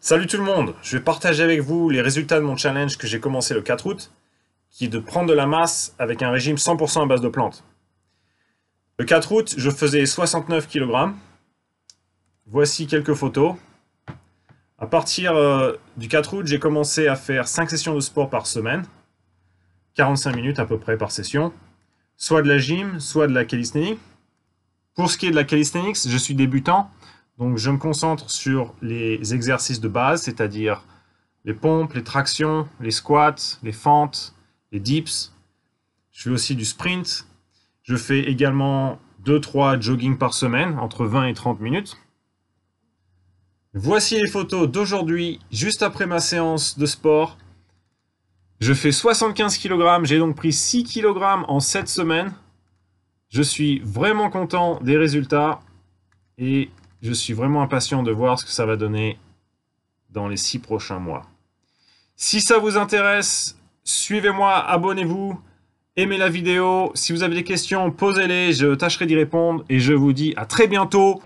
Salut tout le monde, je vais partager avec vous les résultats de mon challenge que j'ai commencé le 4 août, qui est de prendre de la masse avec un régime 100% à base de plantes. Le 4 août, je faisais 69 kg. Voici quelques photos. À partir euh, du 4 août, j'ai commencé à faire 5 sessions de sport par semaine, 45 minutes à peu près par session, soit de la gym, soit de la calisthenics. Pour ce qui est de la calisthenics, je suis débutant, donc je me concentre sur les exercices de base, c'est-à-dire les pompes, les tractions, les squats, les fentes, les dips. Je fais aussi du sprint. Je fais également 2-3 jogging par semaine, entre 20 et 30 minutes. Voici les photos d'aujourd'hui, juste après ma séance de sport. Je fais 75 kg, j'ai donc pris 6 kg en 7 semaines. Je suis vraiment content des résultats et je suis vraiment impatient de voir ce que ça va donner dans les six prochains mois. Si ça vous intéresse, suivez-moi, abonnez-vous, aimez la vidéo. Si vous avez des questions, posez-les, je tâcherai d'y répondre et je vous dis à très bientôt.